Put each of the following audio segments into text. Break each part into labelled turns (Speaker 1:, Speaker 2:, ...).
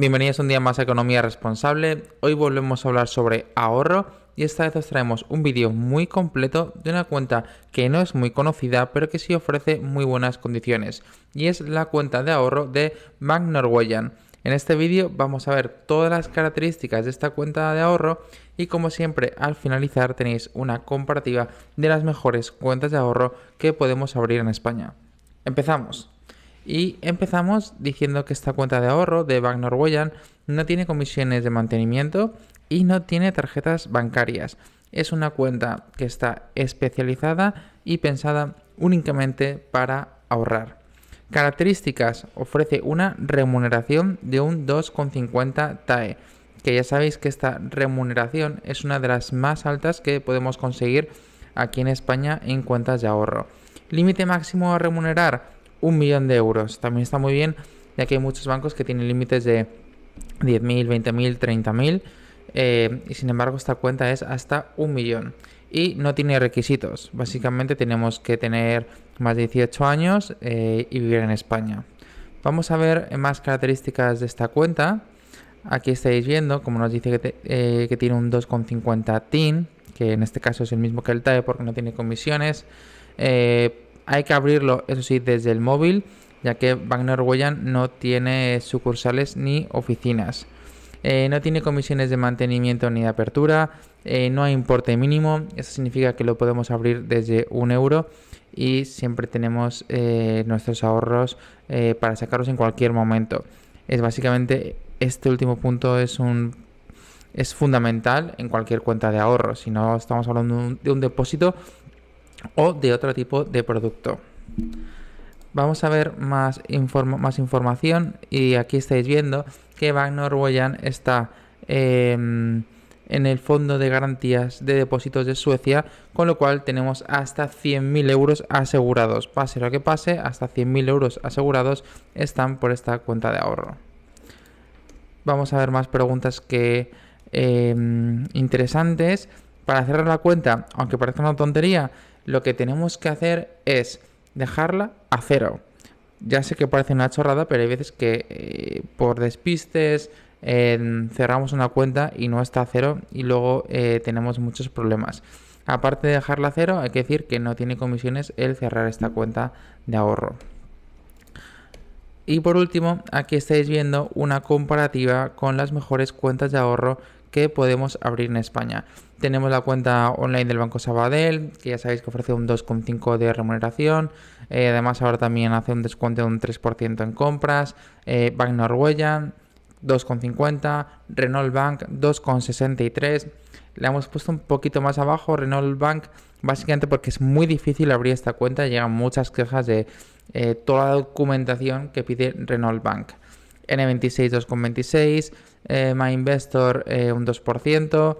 Speaker 1: Bienvenidos un día más a Economía Responsable. Hoy volvemos a hablar sobre ahorro y esta vez os traemos un vídeo muy completo de una cuenta que no es muy conocida pero que sí ofrece muy buenas condiciones y es la cuenta de ahorro de Bank En este vídeo vamos a ver todas las características de esta cuenta de ahorro y como siempre al finalizar tenéis una comparativa de las mejores cuentas de ahorro que podemos abrir en España. Empezamos. Y empezamos diciendo que esta cuenta de ahorro de Bank Norwegian no tiene comisiones de mantenimiento y no tiene tarjetas bancarias. Es una cuenta que está especializada y pensada únicamente para ahorrar. Características. Ofrece una remuneración de un 2,50 TAE, que ya sabéis que esta remuneración es una de las más altas que podemos conseguir aquí en España en cuentas de ahorro. Límite máximo a remunerar un millón de euros. También está muy bien, ya que hay muchos bancos que tienen límites de 10.000, 20.000, 30.000. Eh, y sin embargo esta cuenta es hasta un millón y no tiene requisitos. Básicamente tenemos que tener más de 18 años eh, y vivir en España. Vamos a ver más características de esta cuenta. Aquí estáis viendo, como nos dice que, eh, tiene un 2,50 TIN, que en este caso es el mismo que el TAE porque no tiene comisiones. Eh, hay que abrirlo, eso sí, desde el móvil, ya que Bank Norwayan no tiene sucursales ni oficinas. Eh, no tiene comisiones de mantenimiento ni de apertura, eh, no hay importe mínimo, eso significa que lo podemos abrir desde un euro y siempre tenemos eh, nuestros ahorros para sacarlos en cualquier momento. Es básicamente este último punto es un es fundamental en cualquier cuenta de ahorro. Si no estamos hablando de un depósito, o de otro tipo de producto. Vamos a ver más, más información y aquí estáis viendo que Bank Norwegian está em, en el fondo de garantías de depósitos de Suecia, con lo cual tenemos hasta 100.000 euros asegurados. Pase lo que pase, hasta 100.000 euros asegurados están por esta cuenta de ahorro. Vamos a ver más preguntas que em, interesantes. Para cerrar la cuenta, aunque parezca una tontería, lo que tenemos que hacer es dejarla a cero. Ya sé que parece una chorrada, pero hay veces que eh, por despistes eh, cerramos una cuenta y no está a cero y luego eh, tenemos muchos problemas. Aparte de dejarla a cero, hay que decir que no tiene comisiones el cerrar esta cuenta de ahorro. Y por último, aquí estáis viendo una comparativa con las mejores cuentas de ahorro que podemos abrir en España. Tenemos la cuenta online del Banco Sabadell, que ya sabéis que ofrece un 2,5 de remuneración. Eh, además, ahora también hace un descuento de un 3% en compras. Eh, Bank Norwegian, 2,50. Renault Bank, 2,63. le hemos puesto un poquito más abajo, Renault Bank, básicamente porque es muy difícil abrir esta cuenta. Llegan muchas quejas de eh, toda la documentación que pide Renault Bank. N26 2,26, eh, my MyInvestor eh, un 2%.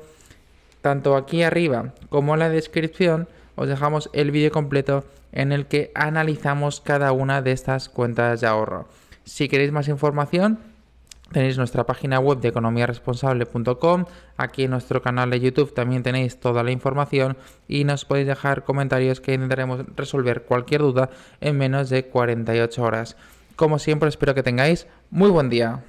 Speaker 1: Tanto aquí arriba como en la descripción os dejamos el vídeo completo en el que analizamos cada una de estas cuentas de ahorro. Si queréis más información, tenéis nuestra página web de economiaresponsable.com, aquí en nuestro canal de YouTube también tenéis toda la información y nos podéis dejar comentarios que intentaremos resolver cualquier duda en menos de 48 horas. Como siempre, espero que tengáis muy buen día.